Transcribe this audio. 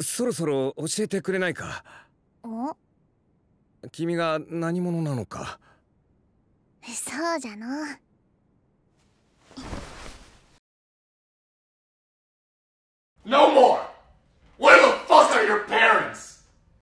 そろそろ教えてくれないか君が何者なのかそうじゃの No more!